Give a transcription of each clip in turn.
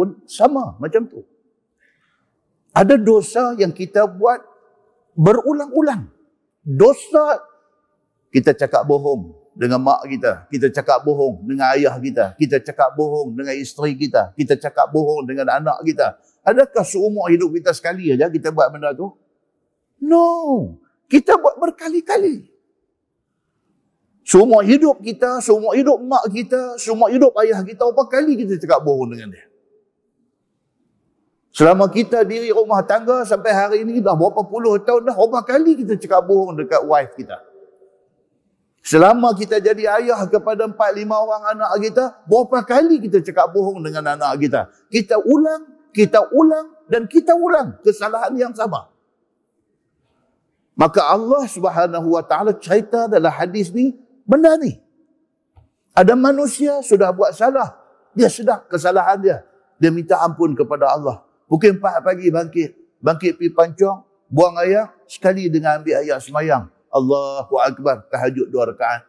pun sama macam tu. Ada dosa yang kita buat berulang-ulang. Dosa kita cakap bohong dengan mak kita, kita cakap bohong dengan ayah kita, kita cakap bohong dengan isteri kita, kita cakap bohong dengan anak kita. Adakah seumur hidup kita sekali saja kita buat benda tu? No. Kita buat berkali-kali. Semua hidup kita, semua hidup mak kita, semua hidup ayah kita, berapa kali kita cakap bohong dengan dia? Selama kita diri rumah tangga sampai hari ini dah berapa puluh tahun dah berapa kali kita cakap bohong dekat wife kita. Selama kita jadi ayah kepada empat lima orang anak kita, berapa kali kita cakap bohong dengan anak kita. Kita ulang, kita ulang dan kita ulang kesalahan yang sama. Maka Allah subhanahu wa ta'ala cerita dalam hadis ni benda ni. Ada manusia sudah buat salah. Dia sedar kesalahan dia. Dia minta ampun kepada Allah. Mungkin 4 pagi bangkit. Bangkit pergi pancong. Buang ayam. Sekali dengan ambil ayam semayang. Allahu Akbar. Tahajud dua rekaan.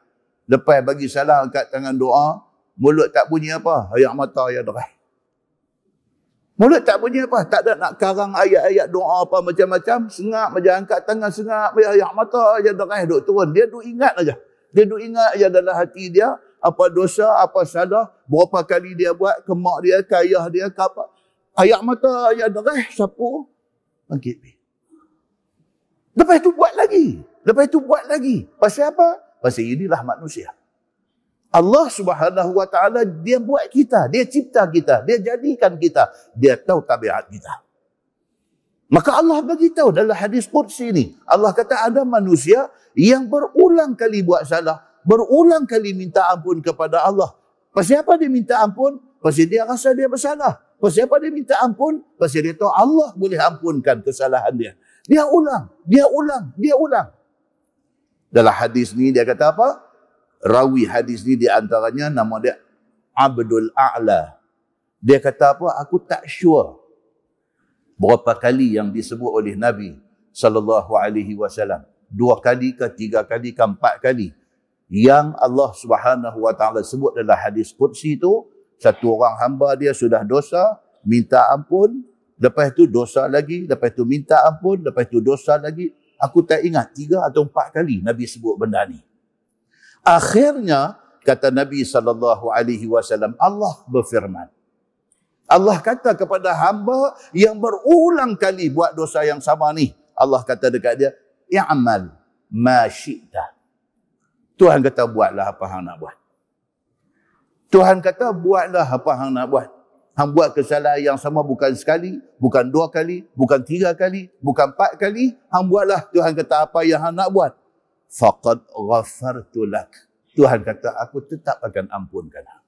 Lepas bagi salam kat tangan doa. Mulut tak bunyi apa. Ayat mata ayat derah. Mulut tak bunyi apa. Tak ada nak karang ayat-ayat doa apa macam-macam. Sengak macam angkat tangan sengak. Ayat, mata ayat derah. Duk turun. Dia duk ingat saja, Dia duk ingat aja dalam hati dia. Apa dosa, apa salah. Berapa kali dia buat. Kemak dia, kayah dia, kapak. Ayak mata, ayak derah, eh, siapa? Bangkit pergi. Lepas tu buat lagi. Lepas tu buat lagi. Pasal apa? Pasal inilah manusia. Allah subhanahu wa ta'ala dia buat kita. Dia cipta kita. Dia jadikan kita. Dia tahu tabiat kita. Maka Allah beritahu dalam hadis kursi ini. Allah kata ada manusia yang berulang kali buat salah. Berulang kali minta ampun kepada Allah. Pasal apa dia minta ampun? Pasti dia rasa dia bersalah. Pasti apa dia minta ampun? Pasti dia tahu Allah boleh ampunkan kesalahan dia. Dia ulang, dia ulang, dia ulang. Dalam hadis ni dia kata apa? Rawi hadis ni di antaranya nama dia Abdul A'la. Dia kata apa? Aku tak sure berapa kali yang disebut oleh Nabi sallallahu alaihi wasallam. Dua kali ke tiga kali ke empat kali yang Allah Subhanahu wa taala sebut dalam hadis kursi itu satu orang hamba dia sudah dosa, minta ampun, lepas itu dosa lagi, lepas itu minta ampun, lepas itu dosa lagi. Aku tak ingat tiga atau empat kali Nabi sebut benda ni. Akhirnya kata Nabi sallallahu alaihi wasallam Allah berfirman. Allah kata kepada hamba yang berulang kali buat dosa yang sama ni, Allah kata dekat dia, "I'mal ma syi'ta." Tuhan kata buatlah apa yang nak buat. Tuhan kata buatlah apa hang nak buat. Hang buat kesalahan yang sama bukan sekali, bukan dua kali, bukan tiga kali, bukan empat kali. Hang buatlah Tuhan kata apa yang hang nak buat. Faqad ghafartu lak. Tuhan kata aku tetap akan ampunkan hang.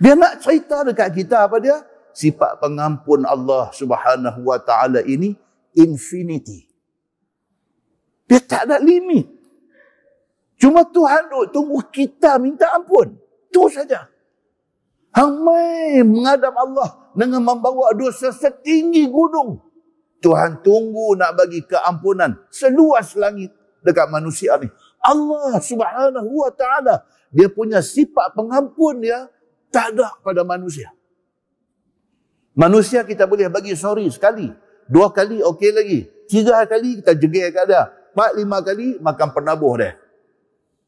Dia nak cerita dekat kita apa dia? Sifat pengampun Allah Subhanahu wa taala ini infinity. Dia tak ada limit. Cuma Tuhan duk tunggu kita minta ampun. Itu saja. Hang Hamai mengadam Allah dengan membawa dosa setinggi gunung. Tuhan tunggu nak bagi keampunan seluas langit dekat manusia ni. Allah subhanahu wa ta'ala dia punya sifat pengampun dia tak ada pada manusia. Manusia kita boleh bagi sorry sekali. Dua kali okey lagi. Tiga kali kita jegir kat dia. Empat lima kali makan penabuh dia.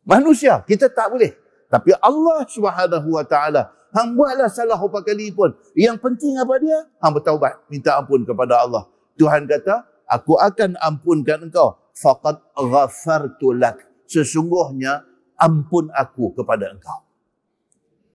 Manusia, kita tak boleh. Tapi Allah subhanahu wa ta'ala, hang buatlah salah berapa kali pun. Yang penting apa dia? Hang bertaubat, minta ampun kepada Allah. Tuhan kata, aku akan ampunkan engkau. Fakat ghafartu lak. Sesungguhnya, ampun aku kepada engkau.